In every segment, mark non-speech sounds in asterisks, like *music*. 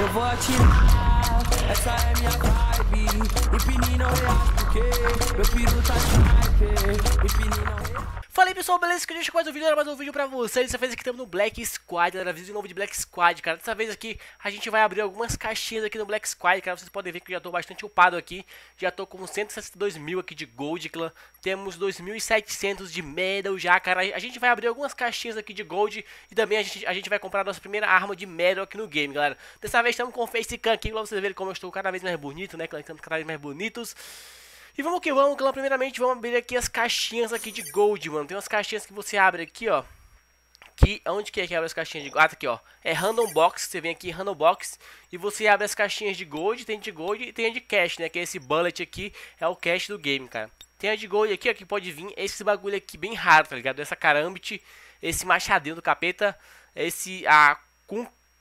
You're watching a time vibe. If you need porque meu have to care. But Falei pessoal, beleza? Que deixa mais um vídeo, era mais um vídeo pra vocês. Dessa vez aqui estamos no Black Squad, era vídeo novo de Black Squad, cara. Dessa vez aqui a gente vai abrir algumas caixinhas aqui no Black Squad, cara. Vocês podem ver que eu já tô bastante upado aqui. Já tô com 162 mil aqui de Gold Clan. Temos 2.700 de Medal já, cara. A gente vai abrir algumas caixinhas aqui de Gold e também a gente, a gente vai comprar a nossa primeira arma de Medal aqui no game, galera. Dessa vez estamos com o Facecam aqui, pra vocês verem como eu estou cada vez mais bonito, né? Cada vez mais bonitos. E vamos que vamos, clã. Primeiramente, vamos abrir aqui as caixinhas aqui de gold, mano. Tem umas caixinhas que você abre aqui, ó. Que, onde que é que abre as caixinhas de gold? Ah, tá aqui, ó. É Random Box. Você vem aqui Random Box e você abre as caixinhas de gold. Tem de gold e tem de cash, né? Que é esse bullet aqui. É o cash do game, cara. Tem a de gold aqui, ó. Que pode vir esse bagulho aqui bem raro, tá ligado? Essa carambit. Esse machadinho do capeta. Esse... A... Ah,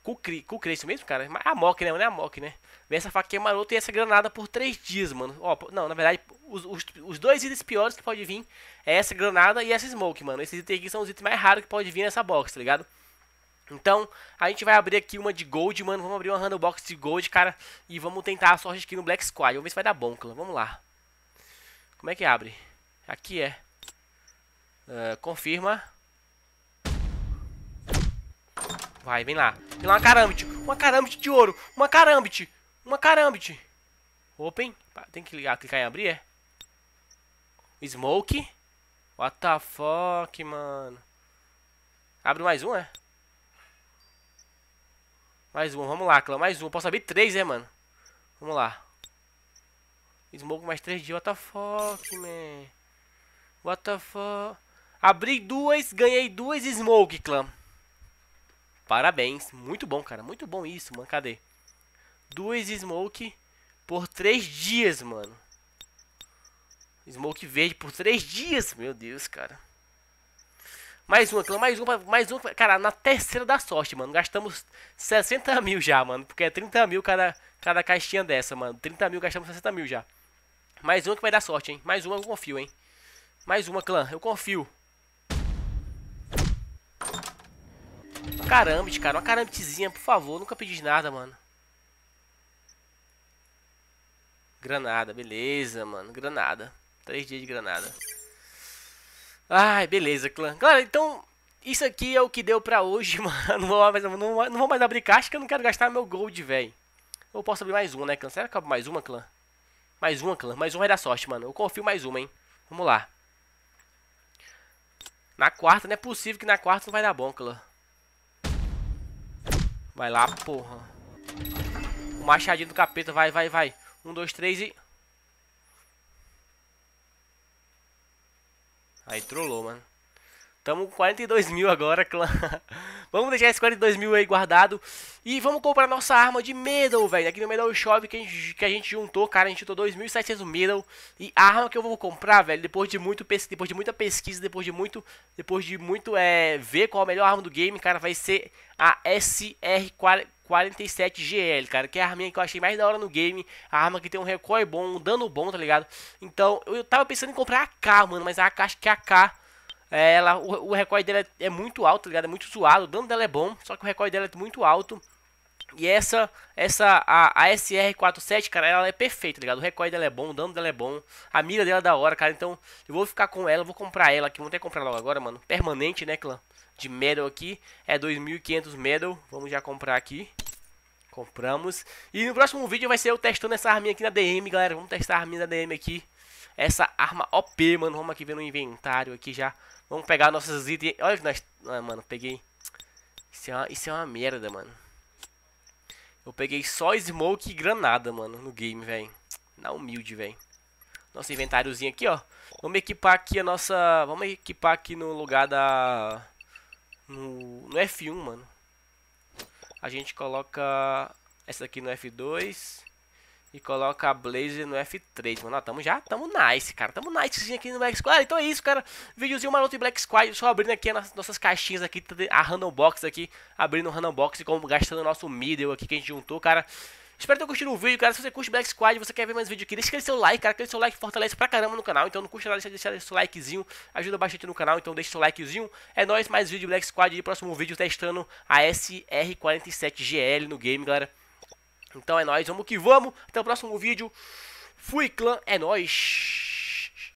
Cucre... Cucre, isso mesmo, cara? A mock, né? Não é a mock, né? Vem essa faquinha marota e essa granada por 3 dias, mano. Ó, não, na verdade, os, os, os dois itens piores que pode vir é essa granada e essa smoke, mano. Esses itens aqui são os itens mais raros que pode vir nessa box, tá ligado? Então, a gente vai abrir aqui uma de gold, mano. Vamos abrir uma random box de gold, cara. E vamos tentar a sorte aqui no Black Squad. Vamos ver se vai dar bom, clã. Vamos lá. Como é que abre? Aqui é. Uh, confirma. Vai, vem lá. Vem lá uma carambit. Uma carambit de ouro. Uma carambit. Uma carambit. Open. Tem que ligar, clicar em abrir, é? Smoke. What the fuck, mano. Abre mais um, é? Mais um, vamos lá, clã. Mais um. Posso abrir três, é, mano? Vamos lá. Smoke mais três dias. What the fuck, man. What the fuck. Abri duas, ganhei duas smoke, clã. Parabéns. Muito bom, cara. Muito bom isso, mano. Cadê? duas Smoke por três dias, mano. Smoke verde por três dias, meu Deus, cara. Mais uma, mais uma, mais uma. Cara, na terceira da sorte, mano. Gastamos 60 mil já, mano. Porque é 30 mil cada, cada caixinha dessa, mano. 30 mil, gastamos 60 mil já. Mais uma que vai dar sorte, hein. Mais uma eu confio, hein. Mais uma, clã. Eu confio. Caramba, cara. Uma carambetezinha, por favor. Nunca pedi nada, mano. Granada, beleza, mano. Granada. Três dias de Granada. Ai, beleza, clã. Galera, então isso aqui é o que deu pra hoje, *laughs* mano. Não vou mais, não, não vou mais abrir caixa que eu não quero gastar meu gold, velho. Eu posso abrir mais uma, né, clã? Será que eu abro mais uma, clã? Mais uma, clã. Mais uma vai dar sorte, mano. Eu confio mais uma, hein. Vamos lá. Na quarta, não é possível que na quarta não vai dar bom, clã. Vai lá, porra. O machadinho do capeta, vai, vai, vai. Um, dois, três e... Aí trollou, mano. Tamo com 42 mil agora, *laughs* clã. vamos deixar esse 42 mil aí guardado. E vamos comprar nossa arma de medal, velho. Aqui no medal shop que a, gente, que a gente juntou, cara. A gente juntou 2.700 medal. E a arma que eu vou comprar, velho, depois de, muito depois de muita pesquisa, depois de muito, depois de muito é, ver qual a melhor arma do game, cara, vai ser a SR40. 47GL, cara, que é a arminha que eu achei mais da hora no game, a arma que tem um recoil é bom, um dano bom, tá ligado? Então, eu tava pensando em comprar a K, mano, mas a AK, acho que a K, é, ela, o, o recoil dela é, é muito alto, tá ligado? É muito zoado, o dano dela é bom, só que o recoil dela é muito alto. E essa, essa a, a SR47, cara, ela é perfeita, tá ligado? O recoil dela é bom, o dano dela é bom, a mira dela é da hora, cara. Então, eu vou ficar com ela, vou comprar ela aqui, vamos até comprar logo agora, mano. Permanente, né, clã? De medal aqui, é 2.500 medal, vamos já comprar aqui. Compramos. E no próximo vídeo vai ser eu testando essa arminha aqui na DM, galera. Vamos testar a arminha da DM aqui. Essa arma OP, mano. Vamos aqui ver no inventário aqui já. Vamos pegar nossos itens. Olha que nós... Ah, mano, peguei... Isso é, uma, isso é uma merda, mano. Eu peguei só smoke e granada, mano, no game, velho. Na humilde, velho. Nosso inventáriozinho aqui, ó. Vamos equipar aqui a nossa... Vamos equipar aqui no lugar da... No, no F1, mano a gente coloca essa aqui no F2 e coloca a Blaze no F3, mano. Ó, tamo já, tamo nice, cara. Tamo nice aqui no Black Squad. Então é isso, cara. Videozinho maroto de Black Squad. Só abrindo aqui as nossas caixinhas aqui, a random box aqui. Abrindo o random box e como gastando o nosso middle aqui que a gente juntou, cara. Espero ter curtido o vídeo, cara. Se você curte Black Squad, você quer ver mais vídeo aqui, deixa aquele seu like, cara. Aquele seu like fortalece pra caramba no canal. Então não custa nada deixar seu likezinho. Ajuda bastante no canal, então deixa seu likezinho. É nóis, mais vídeo Black Squad. E próximo vídeo testando a SR47GL no game, galera. Então é nóis, vamos que vamos. Até o próximo vídeo. Fui, clã. É nóis.